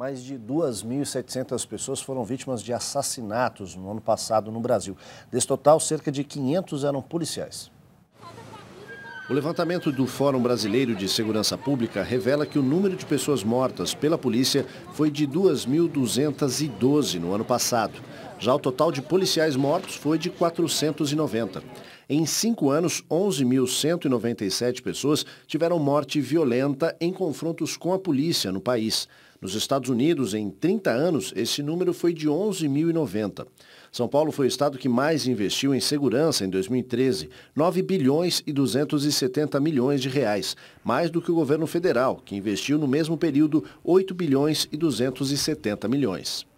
mais de 2.700 pessoas foram vítimas de assassinatos no ano passado no Brasil. Desse total, cerca de 500 eram policiais. O levantamento do Fórum Brasileiro de Segurança Pública revela que o número de pessoas mortas pela polícia foi de 2.212 no ano passado. Já o total de policiais mortos foi de 490. Em cinco anos, 11.197 pessoas tiveram morte violenta em confrontos com a polícia no país. Nos Estados Unidos, em 30 anos, esse número foi de 11.090. São Paulo foi o estado que mais investiu em segurança em 2013, 9 bilhões e 270 milhões de reais, mais do que o governo federal, que investiu no mesmo período 8 bilhões e 270 milhões.